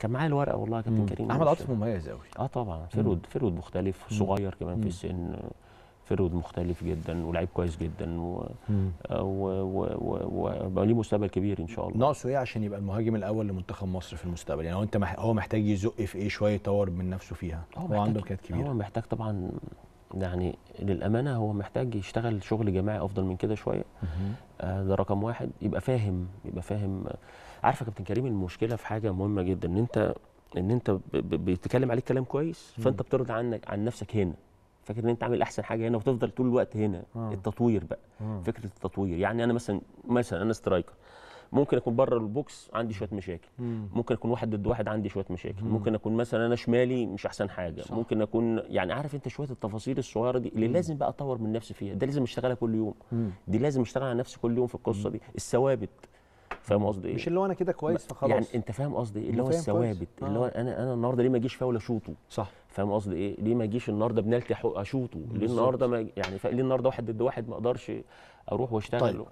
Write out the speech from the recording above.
كان معايا الورقه والله يا كابتن كريم احمد عاطف مميز قوي اه طبعا فيرود فيرود مختلف صغير كمان في السن فيرود مختلف جدا ولاعيب كويس جدا و آه، وليه مستقبل كبير ان شاء الله ناقصه ايه عشان يبقى المهاجم الاول لمنتخب مصر في المستقبل يعني هو انت مح... هو محتاج يزق في ايه شويه يطور من نفسه فيها هو, هو عنده امكانيات كبيره هو محتاج طبعا يعني للامانه هو محتاج يشتغل شغل جماعي افضل من كده شويه آه ده رقم واحد يبقى فاهم يبقى فاهم عارفه كابتن كريم المشكله في حاجه مهمه جدا ان انت ان انت بتتكلم عليك كلام كويس فانت بترضى عنك عن نفسك هنا فاكر ان انت عامل احسن حاجه هنا وتفضل طول الوقت هنا آه. التطوير بقى آه. فكره التطوير يعني انا مثلا مثلا انا سترايكر ممكن اكون بره البوكس عندي شويه مشاكل مم. ممكن اكون واحد ضد واحد عندي شويه مشاكل مم. ممكن اكون مثلا انا شمالي مش احسن حاجه صح. ممكن اكون يعني عارف انت شويه التفاصيل الصغيره دي اللي مم. لازم بقى اطور من نفسي فيها ده لازم اشتغلها كل يوم مم. دي لازم اشتغل على نفسي كل يوم في القصه دي الثوابت فاهم قصدي ايه مش اللي هو انا كده كويس فخلاص يعني انت فاهم قصدي ايه اللي هو الثوابت آه. اللي هو آه. انا انا النهارده ليه ما اجيش فاول اشوطه صح فاهم قصدي ايه ليه ما اجيش النهارده بنالتي اشوطه ليه النهارده يعني ليه النهارده واحد ضد واحد ما اقدرش اروح واشتغل طيب.